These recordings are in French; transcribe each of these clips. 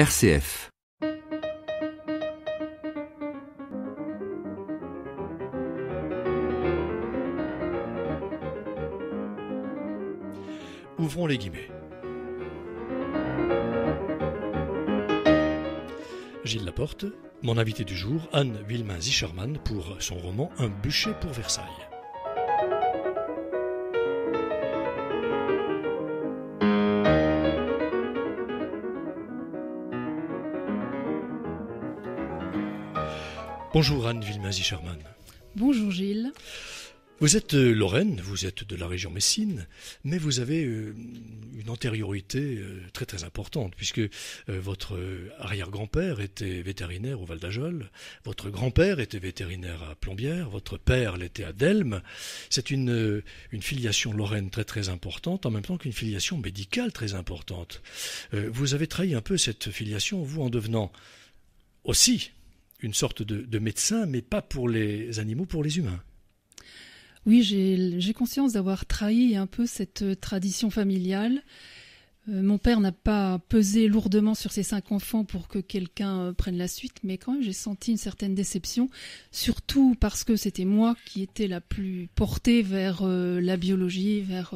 RCF Ouvrons les guillemets. Gilles Laporte, mon invité du jour, Anne wilmain zicherman pour son roman Un bûcher pour Versailles. Bonjour Anne Villemazy-Sherman. Bonjour Gilles. Vous êtes euh, Lorraine, vous êtes de la région Messine, mais vous avez euh, une antériorité euh, très très importante, puisque votre arrière-grand-père était vétérinaire au Val d'Ajol, votre grand-père était vétérinaire à Plombières, votre père l'était à Delme. C'est une, une filiation lorraine très très importante, en même temps qu'une filiation médicale très importante. Vous avez trahi un peu cette filiation, vous, en devenant aussi une sorte de, médecin, mais pas pour les animaux, pour les humains. Oui, j'ai conscience d'avoir trahi un peu cette euh, tradition familiale. Euh, mon père n'a pas pesé lourdement sur ses cinq enfants pour que quelqu'un euh, prenne la suite, mais quand même j'ai senti une certaine déception, surtout parce que c'était moi qui étais la plus portée vers la biologie, vers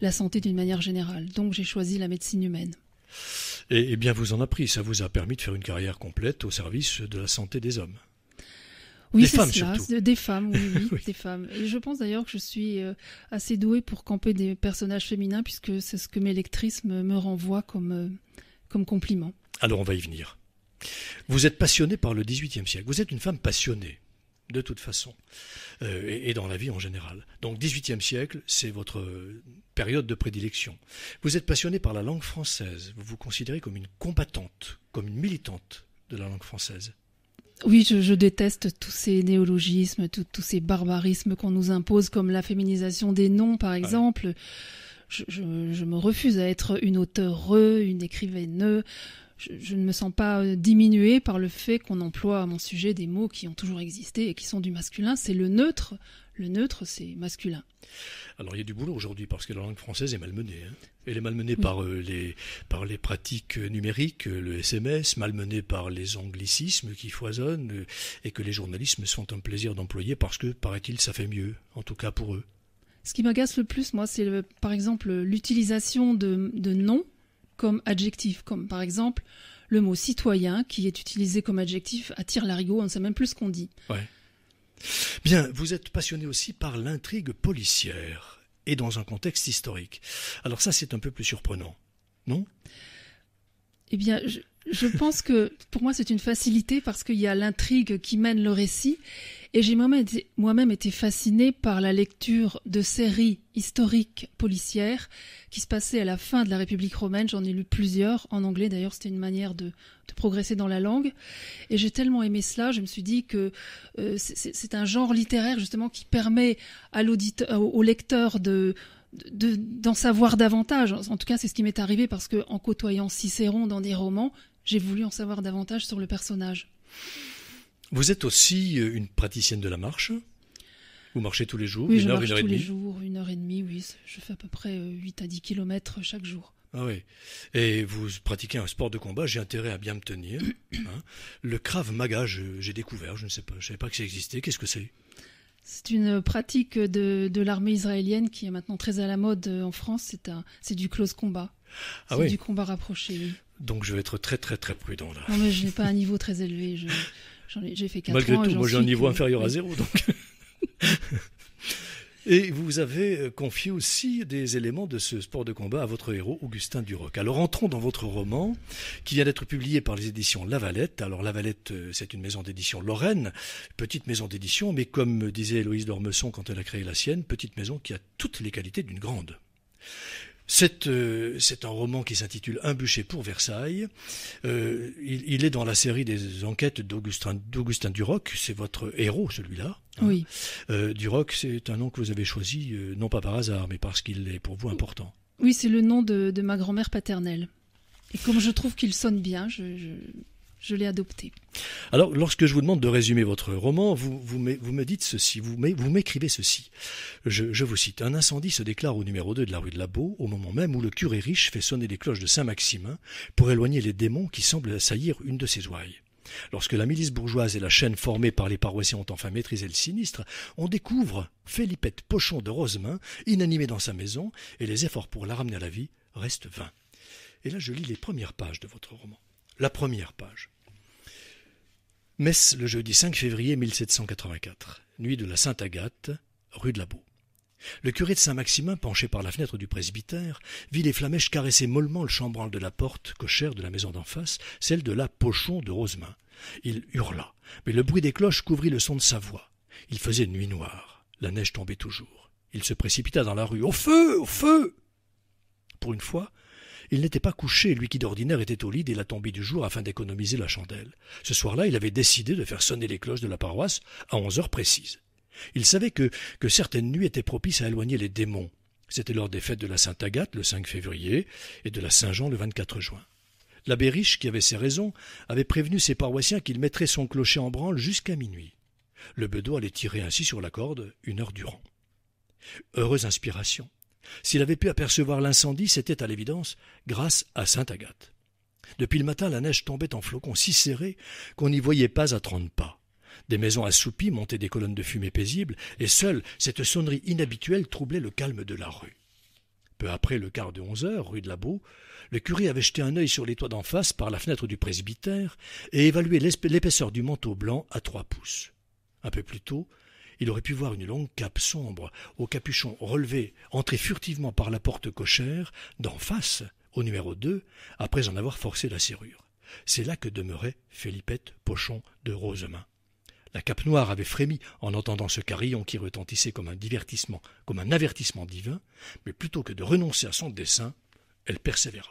la santé d'une manière générale. Donc j'ai choisi la médecine humaine et, eh bien vous en a pris. Ça vous a permis de faire une carrière complète au service de la santé des hommes. Oui, des femmes Des femmes, oui, des femmes. Et je pense d'ailleurs que je suis euh, assez douée pour camper des personnages féminins puisque c'est ce que mes lectrices me, renvoient comme, euh, comme compliment. Alors on va y venir. Vous êtes passionnée par le XVIIIe siècle. Vous êtes une femme passionnée de toute façon, euh, et, dans la vie en général. Donc 18e siècle, c'est votre euh, période de prédilection. Vous êtes passionné par la langue française, vous vous considérez comme une combattante, comme une militante de la langue française. Oui, je, déteste tous ces néologismes, tous ces barbarismes qu'on nous impose, comme la féminisation des noms, par exemple. Je, je, me refuse à être une auteure, une écrivaine je, ne me sens pas euh, diminuée par le fait qu'on emploie à mon sujet des mots qui ont toujours existé et qui sont du masculin. C'est le neutre. Le neutre, c'est masculin. Alors il y a du boulot aujourd'hui parce que la langue française est malmenée. Hein. Elle est malmenée euh, par, les, pratiques euh, numériques, le SMS, malmenée par les anglicismes qui foisonnent et que les journalistes me font un plaisir d'employer parce que, paraît-il, ça fait mieux, en tout cas pour eux. Ce qui m'agace le plus, moi, c'est par exemple l'utilisation de noms comme adjectif, comme par exemple le mot citoyen qui est utilisé comme adjectif attire tire-larigot, on ne sait même plus ce qu'on dit. Bien, vous êtes passionné aussi par l'intrigue policière et dans un contexte historique. Alors ça, c'est un peu plus surprenant, non Eh bien, je, je pense que pour moi c'est une facilité parce qu'il y a l'intrigue qui mène le récit et j'ai moi-même été, fascinée par la lecture de séries historiques policières qui se passaient à la fin de la République romaine. J'en ai lu plusieurs en anglais d'ailleurs, c'était une manière de, progresser dans la langue. Et j'ai tellement aimé cela, je me suis dit que euh, c'est un genre littéraire justement qui permet à l'auditeur, au, lecteur de d'en savoir davantage. En tout cas, c'est ce qui m'est arrivé parce que en côtoyant Cicéron dans des romans, j'ai voulu en savoir davantage sur le personnage. Vous êtes aussi euh, une praticienne de la marche Vous marchez tous les jours une, heure, une heure, et demie. les jours, une heure et demie, oui. Je fais à peu près 8 euh, à 10 kilomètres chaque jour. Ah oui. Et vous pratiquez un sport de combat, j'ai intérêt à bien me tenir. Hein. Le Krav Maga, j'ai découvert, je ne sais pas, je savais pas que ça existait. Qu'est-ce que c'est c'est une pratique de, de l'armée israélienne qui est maintenant très à la mode euh, en France. C'est du close combat. Ah c'est du combat rapproché. Donc je vais être très très très prudent là. Non mais je n'ai pas un niveau très élevé. j'en j'ai fait 4 ans. Malgré tout, moi j'ai un niveau inférieur à zéro. Donc. Et vous avez euh, confié aussi des éléments de ce sport de combat à votre héros Augustin Duroc. Alors entrons dans votre roman qui vient d'être publié par les éditions Lavalette. Alors Lavalette, euh, c'est une maison d'édition lorraine, petite maison d'édition, mais comme disait Héloïse d'Ormesson quand elle a créé la sienne, petite maison qui a toutes les qualités d'une grande. Euh, c'est un roman qui s'intitule Un bûcher pour Versailles. Euh, il, est dans la série des enquêtes d'Augustin Duroc. C'est votre héros, celui-là. Hein. Oui. Euh, Duroc, c'est un nom que vous avez choisi, non pas par hasard, mais parce qu'il est pour vous important. Oui, c'est le nom de, ma grand-mère paternelle. Et comme je trouve qu'il sonne bien, je, je l'ai adopté. Alors, lorsque je vous demande de résumer votre roman, vous, vous, me, dites ceci, vous, m'écrivez ceci. Je, vous cite. Un incendie se déclare au numéro 2 de la rue de Labo, au moment même où le curé riche fait sonner les cloches de Saint-Maximin pour éloigner les démons qui semblent assaillir une de ses ouailles. Lorsque la milice bourgeoise et la chaîne formée par les paroissiens ont enfin maîtrisé le sinistre, on découvre Philippette Pochon de Rosemain, inanimée dans sa maison, et les efforts pour la ramener à la vie restent vains. Et là, je lis les premières pages de votre roman. La première page. Messe le jeudi 5 février 1784, nuit de la Sainte Agathe, rue de la Beau. Le curé de Saint-Maximin, penché par la fenêtre du presbytère, vit les flamèches caresser mollement le chambranle de la porte cochère de la maison d'en face, celle de la Pochon de Rosemain. Il hurla, mais le bruit des cloches couvrit le son de sa voix. Il faisait nuit noire, la neige tombait toujours. Il se précipita dans la rue. Au feu, au feu Pour une fois, il n'était pas couché, lui qui d'ordinaire était au lit dès la tombée du jour afin d'économiser la chandelle. Ce soir-là, il avait décidé de faire sonner les cloches de la paroisse à onze heures précises. Il savait que, certaines nuits étaient propices à éloigner les démons. C'était lors des fêtes de la Sainte Agathe le 5 février et de la Saint-Jean le 24 juin. L'abbé Riche, qui avait ses raisons, avait prévenu ses paroissiens qu'il mettrait son clocher en branle jusqu'à minuit. Le bedeau allait tirer ainsi sur la corde une heure durant. Heureuse inspiration. S'il avait pu apercevoir l'incendie, c'était à l'évidence grâce à Sainte Agathe. Depuis le matin, la neige tombait en flocons si serrés qu'on n'y voyait pas à trente pas. Des maisons assoupies montaient des colonnes de fumée paisibles, et seule cette sonnerie inhabituelle troublait le calme de la rue. Peu après le quart de onze heures, rue de la Beau, le curé avait jeté un œil sur les toits d'en face par la fenêtre du presbytère et évalué l'épaisseur du manteau blanc à trois pouces. Un peu plus tôt, il aurait pu voir une longue cape sombre, au capuchon relevé, entrer furtivement par la porte cochère, d'en face, au numéro 2, après en avoir forcé la serrure. C'est là que demeurait Philippette Pochon de Rosemain. La cape noire avait frémi en entendant ce carillon qui retentissait comme un divertissement, comme un avertissement divin, mais plutôt que de renoncer à son dessein, elle persévéra.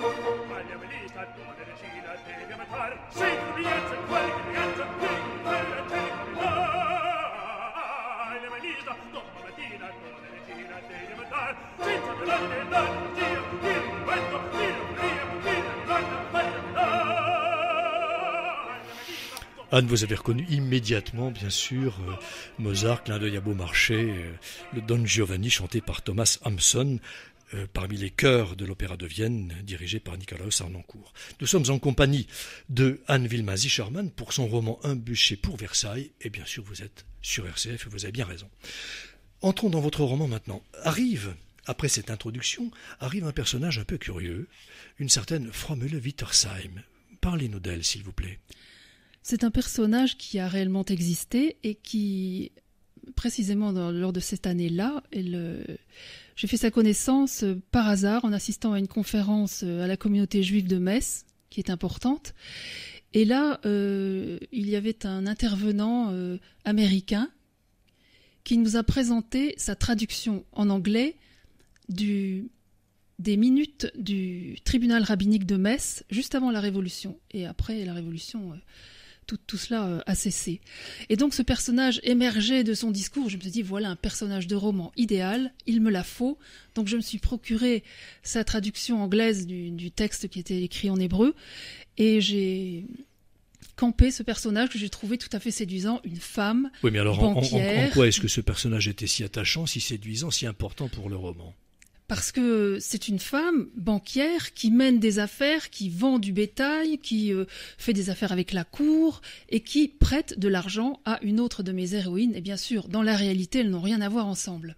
Anne, ah, vous avez reconnu immédiatement, bien sûr, euh, Mozart, clin d'œil à Beaumarchais, euh, le Don Giovanni chanté par Thomas Hampson, euh, parmi les chœurs de l'Opéra de Vienne, dirigé par Nicolas Sarnancourt. Nous sommes en compagnie de Anne vilma Charman pour son roman Un bûcher pour Versailles, et bien sûr vous êtes sur RCF vous avez bien raison. Entrons dans votre roman maintenant. Arrive, après cette introduction, arrive un personnage un peu curieux, une certaine Fromule Wittersheim. Parlez-nous d'elle, s'il vous plaît. C'est un personnage qui a réellement existé et qui, précisément lors de cette année-là, elle, euh, j'ai fait sa connaissance euh, par hasard en assistant à une conférence euh, à la communauté juive de Metz, qui est importante. Et là, euh, il y avait un intervenant américain qui nous a présenté sa traduction en anglais des minutes du tribunal rabbinique de Metz juste avant la Révolution. Et après la Révolution, tout, cela euh, a cessé. Et donc ce personnage émergeait de son discours, je me suis dit, voilà un personnage de roman idéal, il me la faut. Donc je me suis procuré sa traduction anglaise du, texte qui était écrit en hébreu, et j'ai campé ce personnage que j'ai trouvé tout à fait séduisant, une femme. Oui, mais alors en quoi est-ce que ce personnage était si attachant, si séduisant, si important pour le roman parce que c'est une femme banquière qui mène des affaires, qui vend du bétail, qui euh, fait des affaires avec la cour et qui prête de l'argent à une autre de mes héroïnes. Et bien sûr, dans la réalité, elles n'ont rien à voir ensemble.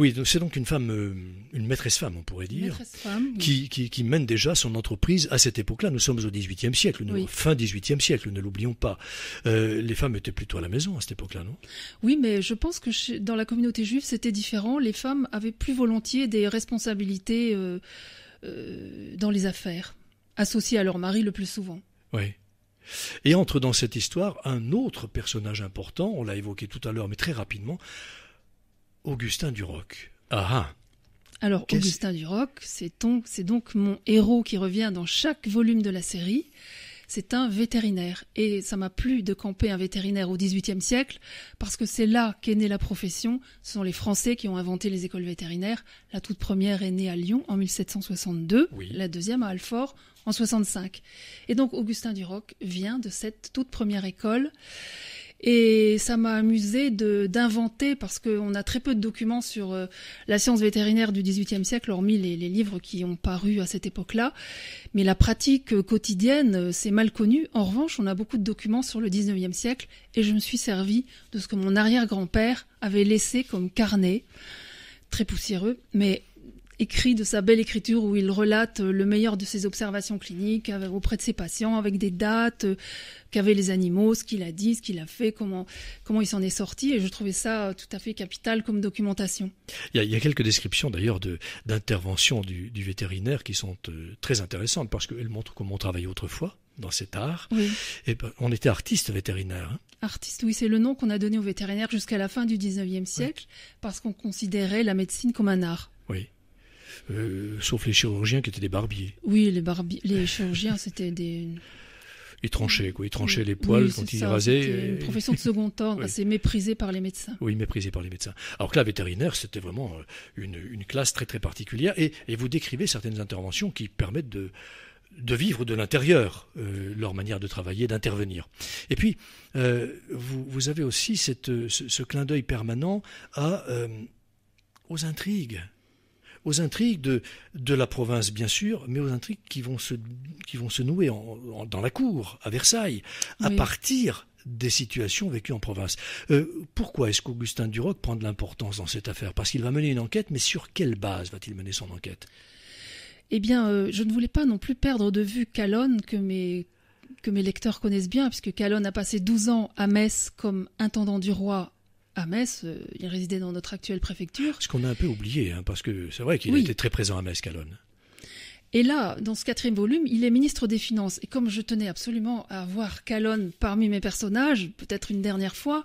Oui, c'est donc une femme, euh, une maîtresse femme, on pourrait dire, qui, mène déjà son entreprise à cette époque-là. Nous sommes au XVIIIe siècle, fin XVIIIe siècle, ne l'oublions pas. Euh, les femmes étaient plutôt à la maison à cette époque-là, non Oui, mais je pense que dans la communauté juive, c'était différent. Les femmes avaient plus volontiers des responsabilités euh, dans les affaires, associées à leur mari le plus souvent. Oui. Et entre dans cette histoire un autre personnage important, on l'a évoqué tout à l'heure, mais très rapidement, Augustin Duroc. Ah, ah. Alors, Augustin Duroc, c'est donc mon héros qui revient dans chaque volume de la série c'est un vétérinaire. Et ça m'a plu de camper un vétérinaire au XVIIIe siècle, parce que c'est là qu'est née la profession. Ce sont les Français qui ont inventé les écoles vétérinaires. La toute première est née à Lyon en 1762, la deuxième à Alfort en 65. Et donc Augustin Duroc vient de cette toute première école. Et ça m'a amusé d'inventer, parce qu'on a très peu de documents sur euh, la science vétérinaire du XVIIIe siècle, hormis les, livres qui ont paru à cette époque-là. Mais la pratique euh, quotidienne, euh, c'est mal connu. En revanche, on a beaucoup de documents sur le XIXe siècle, et je me suis servi de ce que mon arrière-grand-père avait laissé comme carnet, très poussiéreux, mais écrit de sa belle écriture où il relate euh, le meilleur de ses observations cliniques euh, auprès de ses patients avec des dates, euh, qu'avaient les animaux, ce qu'il a dit, ce qu'il a fait, comment, comment il s'en est sorti. Et je trouvais ça tout à fait capital comme documentation. Il y a, quelques descriptions d'ailleurs d'interventions du, du, vétérinaire qui sont très intéressantes parce qu'elles montrent comment on travaillait autrefois dans cet art. Et ben, on était artiste vétérinaire. Artistes, hein. Artiste, oui, c'est le nom qu'on a donné aux vétérinaires jusqu'à la fin du 19e siècle parce qu'on considérait la médecine comme un art. Oui. Euh, sauf les chirurgiens qui étaient des barbiers. Oui, les, barbiers, les chirurgiens, c'était des. Ils tranchaient, quoi. Ils tranchaient les poils quand ils rasaient. C'était une euh, profession de second ordre, assez méprisée par les médecins. Oui, méprisée par les médecins. Alors que la vétérinaire, c'était vraiment euh, une, classe très très particulière. Et, vous décrivez certaines interventions qui permettent de, vivre de l'intérieur leur manière de travailler, d'intervenir. Et puis, vous, avez aussi ce, clin d'œil permanent à, aux intrigues aux intrigues de, la province, bien sûr, mais aux intrigues qui vont se, qui vont se nouer dans la cour, à Versailles, à partir des situations vécues en province. Euh, pourquoi est-ce qu'Augustin Duroc prend de l'importance dans cette affaire Parce qu'il va mener une enquête, mais sur quelle base va-t-il mener son enquête Eh bien, euh, je ne voulais pas non plus perdre de vue Calonne, que mes, que mes lecteurs connaissent bien, puisque Calonne a passé 12 ans à Metz comme intendant du roi à Metz, euh, il résidait dans notre actuelle préfecture. Ce qu'on a un peu oublié, hein, parce que c'est vrai qu'il était très présent à Metz, Calonne. Et là, dans ce quatrième volume, il est ministre des Finances. Et comme je tenais absolument à voir Calonne parmi mes personnages, peut-être une dernière fois,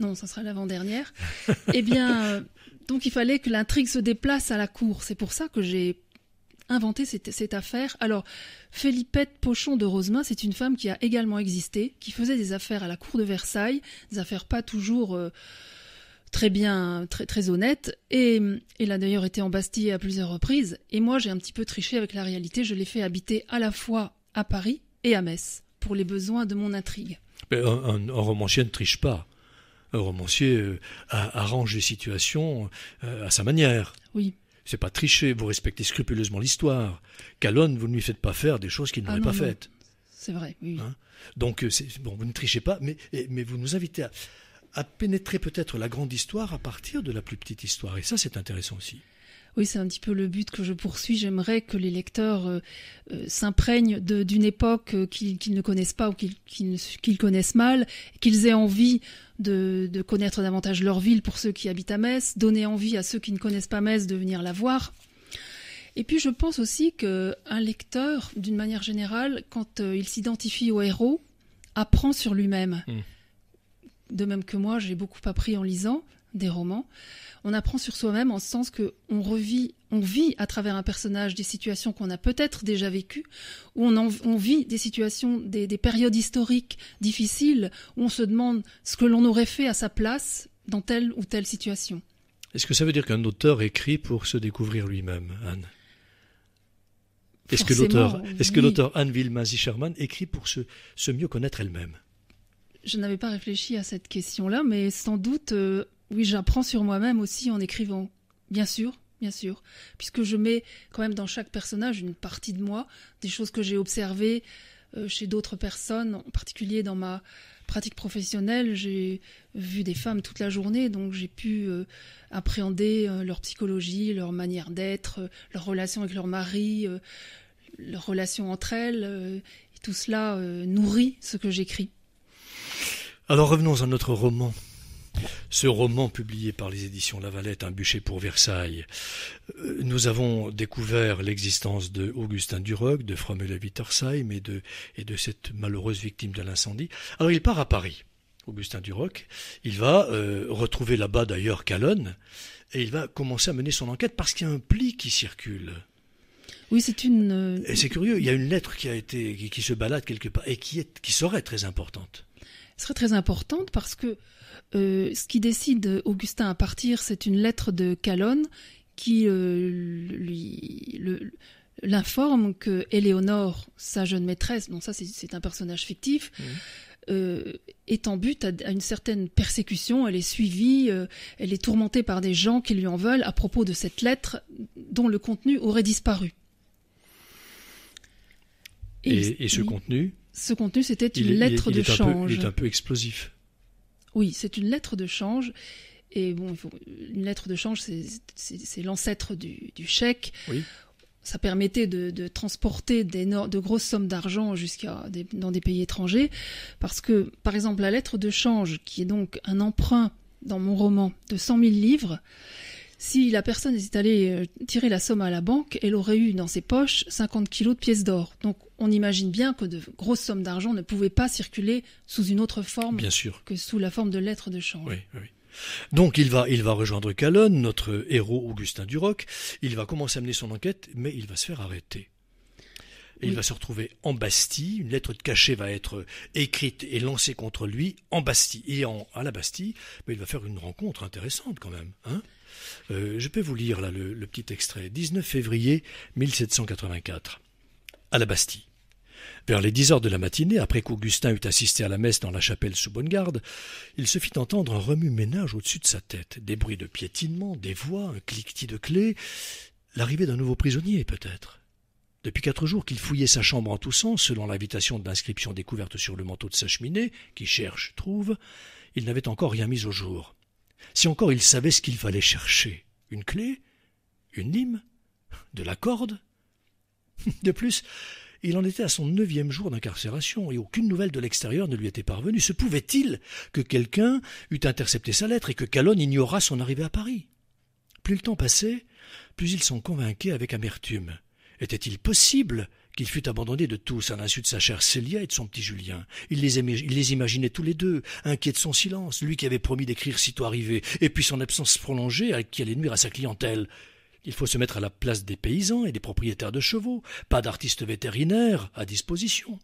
non, ça sera l'avant-dernière, eh bien, euh, donc il fallait que l'intrigue se déplace à la cour. C'est pour ça que j'ai Inventer cette, affaire. Alors, Félipette Pochon de Rosemain, c'est une femme qui a également existé, qui faisait des affaires à la cour de Versailles, des affaires pas toujours euh, très bien, très, honnêtes. Et elle a d'ailleurs été en Bastille à plusieurs reprises. Et moi, j'ai un petit peu triché avec la réalité. Je l'ai fait habiter à la fois à Paris et à Metz pour les besoins de mon intrigue. un, romancier ne triche pas. Un romancier euh, arrange les situations euh, à sa manière. Oui. C'est pas tricher, vous respectez scrupuleusement l'histoire. Calonne, vous ne lui faites pas faire des choses qu'il ah n'aurait pas faites. C'est vrai, oui. Hein? Donc, euh, bon, vous ne trichez pas, mais, eh, vous nous invitez à pénétrer peut-être la grande histoire à partir de la plus petite histoire. Et ça, c'est intéressant aussi. Oui, c'est un petit peu le but que je poursuis. J'aimerais que les lecteurs euh, euh, s'imprègnent d'une époque euh, qu'ils ne connaissent pas ou qu'ils connaissent mal, qu'ils aient envie de, connaître davantage leur ville pour ceux qui habitent à Metz, donner envie à ceux qui ne connaissent pas Metz de venir la voir. Et puis je pense aussi qu'un lecteur, d'une manière générale, quand il s'identifie au héros, apprend sur lui-même. Mmh. De même que moi, j'ai beaucoup appris en lisant, des romans, on apprend sur soi-même en ce sens que on revit, on vit à travers un personnage des situations qu'on a peut-être déjà vécues, où on, vit des situations, des, périodes historiques difficiles, où on se demande ce que l'on aurait fait à sa place dans telle ou telle situation. Est-ce que ça veut dire qu'un auteur écrit pour se découvrir lui-même, Anne Est-ce que l'auteur, est-ce Anne Sherman écrit pour se, mieux connaître elle-même Je n'avais pas réfléchi à cette question-là, mais sans doute euh, oui, j'apprends sur moi-même aussi en écrivant. Bien sûr, bien sûr. Puisque je mets quand même dans chaque personnage une partie de moi, des choses que j'ai observées euh, chez d'autres personnes, en particulier dans ma pratique professionnelle, j'ai vu des femmes toute la journée, donc j'ai pu euh, appréhender euh, leur psychologie, leur manière d'être, leur relation avec leur mari, leur relation entre elles. et tout cela nourrit ce que j'écris. Alors revenons à notre roman. Ce roman publié par les éditions Lavalette, Un bûcher pour Versailles, euh, nous avons découvert l'existence de Augustin Duroc, de Fromel Wittersheim et de, et de cette malheureuse victime de l'incendie. Alors il part à Paris. Augustin Duroc, il va euh, retrouver là-bas d'ailleurs Calonne et il va commencer à mener son enquête parce qu'il y a un pli qui circule. Oui, c'est une. Euh, et c'est curieux, il y a une lettre qui a été se balade quelque part et qui qui serait très importante serait très importante parce que euh, ce qui décide euh, Augustin à partir, c'est une lettre de Calonne qui euh, lui l'informe que Éléonore, sa jeune maîtresse, non ça c'est un personnage fictif, mmh. est en but à, une certaine persécution, elle est suivie, elle est tourmentée par des gens qui lui en veulent à propos de cette lettre dont le contenu aurait disparu. Et, ce contenu ce contenu, c'était une lettre de change. il est un peu explosif. Oui, c'est une lettre de change. Et bon, une lettre de change, c'est l'ancêtre du, chèque. Ça permettait de, transporter de grosses sommes d'argent jusqu'à dans des pays étrangers, parce que, par exemple, la lettre de change, qui est donc un emprunt dans mon roman de 100 000 livres, si la personne était allée euh, tirer la somme à la banque, elle aurait eu dans ses poches 50 kilos de pièces d'or. Donc on imagine bien que de grosses sommes d'argent ne pouvaient pas circuler sous une autre forme que sous la forme de lettres de change. Donc il va, il va rejoindre Calonne, notre héros Augustin Duroc, il va commencer à mener son enquête, mais il va se faire arrêter. Et il va se retrouver en Bastille, une lettre de cachet va être écrite et lancée contre lui en Bastille. Et en, à la Bastille, mais il va faire une rencontre intéressante quand même. Hein euh, je peux vous lire là le, petit extrait. 19 février 1784, à la Bastille. Vers les dix heures de la matinée, après qu'Augustin eut assisté à la messe dans la chapelle sous bonne garde, il se fit entendre un remue-ménage au-dessus de sa tête, des bruits de piétinement, des voix, un cliquetis de clés, l'arrivée d'un nouveau prisonnier peut-être. Depuis quatre jours qu'il fouillait sa chambre en tous sens, selon l'invitation de l'inscription découverte sur le manteau de sa cheminée, qui cherche, trouve, il n'avait encore rien mis au jour. Si encore il savait ce qu'il fallait chercher. Une clé Une lime De la corde De plus, il en était à son neuvième jour d'incarcération et aucune nouvelle de l'extérieur ne lui était parvenue. Se pouvait-il que quelqu'un eût intercepté sa lettre et que Calonne ignorât son arrivée à Paris Plus le temps passait, plus il s'en convainquait avec amertume. Était-il possible qu'il fut abandonné de tous à l'insu de sa chère Célia et de son petit Julien. Il les, aimait, il les imaginait tous les deux, inquiets de son silence, lui qui avait promis d'écrire sitôt arrivé, et puis son absence prolongée qui allait nuire à sa clientèle. Il faut se mettre à la place des paysans et des propriétaires de chevaux, pas d'artistes vétérinaires à disposition.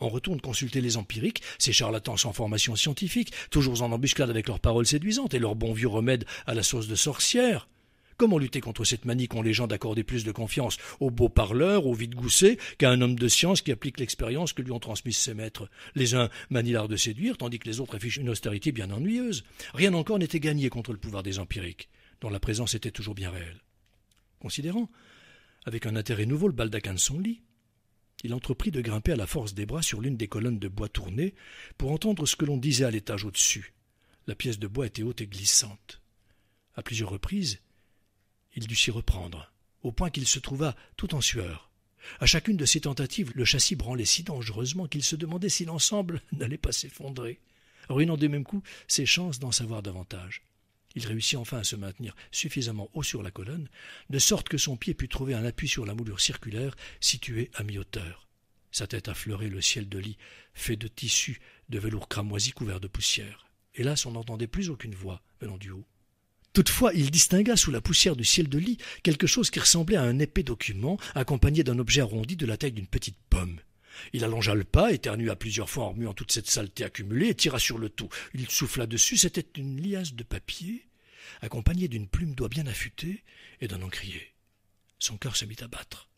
On retourne consulter les empiriques, ces charlatans sans formation scientifique, toujours en embuscade avec leurs paroles séduisantes et leurs bons vieux remèdes à la sauce de sorcière. Comment lutter contre cette manie qu'ont les gens d'accorder plus de confiance aux beaux parleurs, aux vite goussés, qu'à un homme de science qui applique l'expérience que lui ont transmise ses maîtres Les uns manient l'art de séduire, tandis que les autres affichent une austérité bien ennuyeuse. Rien encore n'était gagné contre le pouvoir des empiriques, dont la présence était toujours bien réelle. Considérant, avec un intérêt nouveau, le baldaquin de son lit, il entreprit de grimper à la force des bras sur l'une des colonnes de bois tournées pour entendre ce que l'on disait à l'étage au-dessus. La pièce de bois était haute et glissante. À plusieurs reprises, il dut s'y reprendre, au point qu'il se trouva tout en sueur. À chacune de ses tentatives, le châssis branlait si dangereusement qu'il se demandait si l'ensemble n'allait pas s'effondrer, ruinant des même coup ses chances d'en savoir davantage. Il réussit enfin à se maintenir suffisamment haut sur la colonne, de sorte que son pied put trouver un appui sur la moulure circulaire située à mi-hauteur. Sa tête affleurait le ciel de lit, fait de tissus de velours cramoisi couvert de poussière. Hélas, on n'entendait plus aucune voix venant du haut. Toutefois, il distingua sous la poussière du ciel de lit quelque chose qui ressemblait à un épais document accompagné d'un objet arrondi de la taille d'une petite pomme. Il allongea le pas, éternua plusieurs fois en remuant toute cette saleté accumulée et tira sur le tout. Il souffla dessus, c'était une liasse de papier, accompagnée d'une plume d'oie bien affûtée et d'un encrier. Son cœur se mit à battre.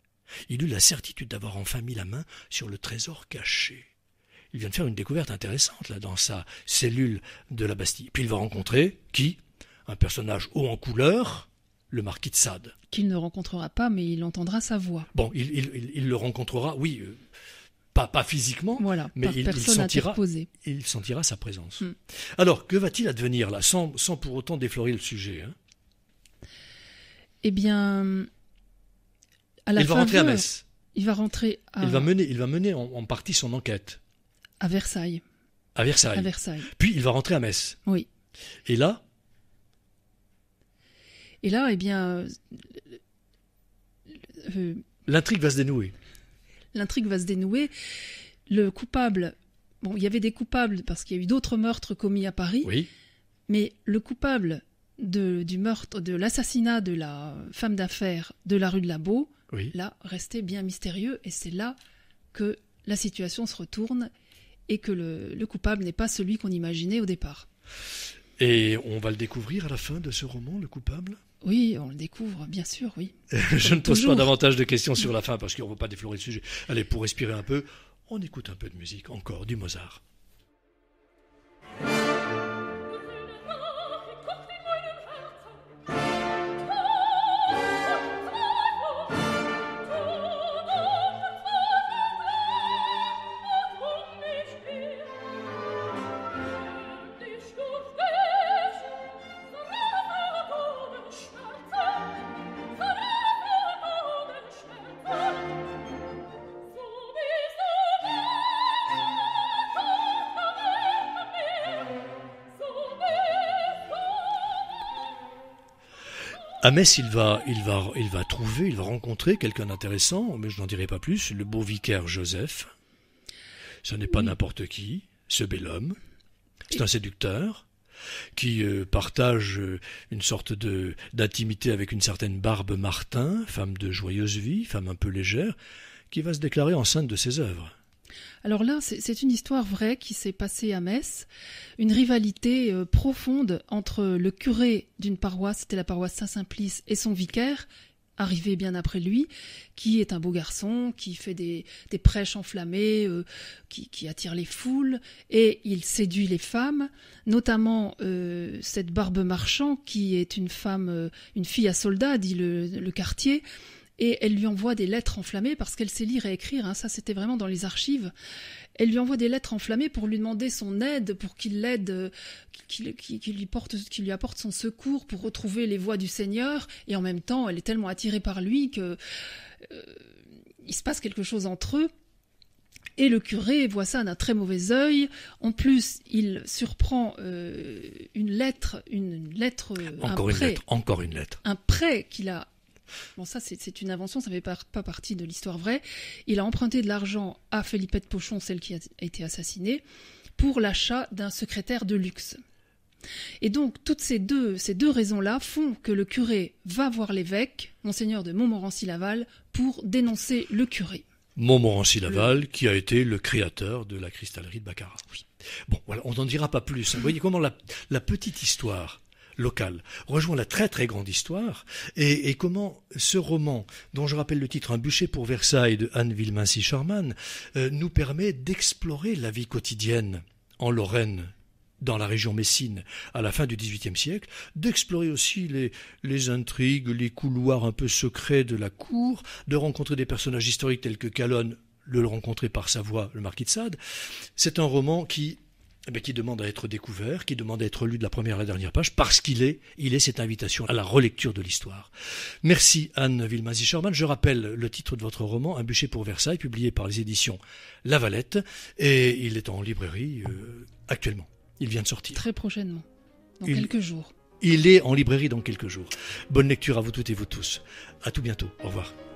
Il eut la certitude d'avoir enfin mis la main sur le trésor caché. Il vient de faire une découverte intéressante là dans sa cellule de la Bastille. Puis il va rencontrer qui un personnage haut en couleur, le marquis de Sade. Qu'il ne rencontrera pas, mais il entendra sa voix. Bon, il, le rencontrera, oui, euh, pas, pas, physiquement, mais il, sentira, il sentira sa présence. Hmm. Alors, que va-t-il advenir là, sans, sans, pour autant déflorer le sujet hein Eh bien, à la il va rentrer à Metz. Il va rentrer Il va mener, il va mener en, en partie son enquête. À Versailles. À Versailles. À Versailles. Puis il va rentrer à Metz. Oui. Et là et là, eh bien. Euh, L'intrigue va se dénouer. L'intrigue va se dénouer. Le coupable. Bon, il y avait des coupables parce qu'il y a eu d'autres meurtres commis à Paris. Oui. Mais le coupable de, du meurtre, de l'assassinat de la femme d'affaires de la rue de Labo, là, restait bien mystérieux. Et c'est là que la situation se retourne et que le coupable n'est pas celui qu'on imaginait au départ. Et on va le découvrir à la fin de ce roman, le coupable oui, on le découvre, bien sûr, oui. je ne pose pas davantage de questions sur la fin parce qu'on ne veut pas déflorer le sujet. Allez, pour respirer un peu, on écoute un peu de musique encore, du Mozart. À Metz, il va, il va, il va trouver, il va rencontrer quelqu'un d'intéressant, mais je n'en dirai pas plus, le beau vicaire Joseph. Ce n'est pas n'importe qui, ce bel homme. C'est un séducteur qui euh, partage euh, une sorte de d'intimité avec une certaine Barbe Martin, femme de joyeuse vie, femme un peu légère, qui va se déclarer enceinte de ses œuvres. Alors là, c'est une histoire vraie qui s'est passée à Metz, une rivalité euh, profonde entre le curé d'une paroisse, c'était la paroisse Saint-Simplice, et son vicaire, arrivé bien après lui, qui est un beau garçon, qui fait des, prêches enflammées, euh, qui, attire les foules, et il séduit les femmes, notamment euh, cette Barbe Marchand, qui est une femme, une fille à soldat, dit le quartier, et elle lui envoie des lettres enflammées parce qu'elle sait lire et écrire, hein. ça c'était vraiment dans les archives. Elle lui envoie des lettres enflammées pour lui demander son aide, pour qu'il l'aide, euh, qu'il lui, lui apporte son secours pour retrouver les voies du Seigneur, et en même temps elle est tellement attirée par lui que euh, il se passe quelque chose entre eux. Et le curé voit ça d'un très mauvais œil. En plus, il surprend euh, une lettre, lettre, encore une lettre, encore une lettre, un prêt qu'il a Bon, ça, c'est une invention, ça ne fait pas, partie de l'histoire vraie. Il a emprunté de l'argent à Philippette Pochon, celle qui a été assassinée, pour l'achat d'un secrétaire de luxe. Et donc, toutes ces deux, ces deux raisons-là font que le curé va voir l'évêque, monseigneur de Montmorency-Laval, pour dénoncer le curé. Montmorency-Laval, qui a été le créateur de la cristallerie de Baccarat. Bon, voilà, on n'en dira pas plus. Vous voyez comment la petite histoire local Rejoint la très très grande histoire et, comment ce roman, dont je rappelle le titre Un bûcher pour Versailles de Anne Villemincy Charman, euh, nous permet d'explorer la vie quotidienne en Lorraine dans la région Messine à la fin du XVIIIe siècle, d'explorer aussi les, les, intrigues, les couloirs un peu secrets de la cour, de rencontrer des personnages historiques tels que Calonne, le rencontrer par sa voix, le marquis de Sade. C'est un roman qui eh ben, qui demande à être découvert, qui demande à être lu de la première à la dernière page, parce qu'il est, il est cette invitation à la relecture de l'histoire. Merci Anne Villemazy-Sherman. Je rappelle le titre de votre roman, Un bûcher pour Versailles, publié par les éditions La Valette, et il est en librairie euh, actuellement. Il vient de sortir. Très prochainement, dans quelques jours. Il est en librairie dans quelques jours. Bonne lecture à vous toutes et vous tous. À tout bientôt. Au revoir.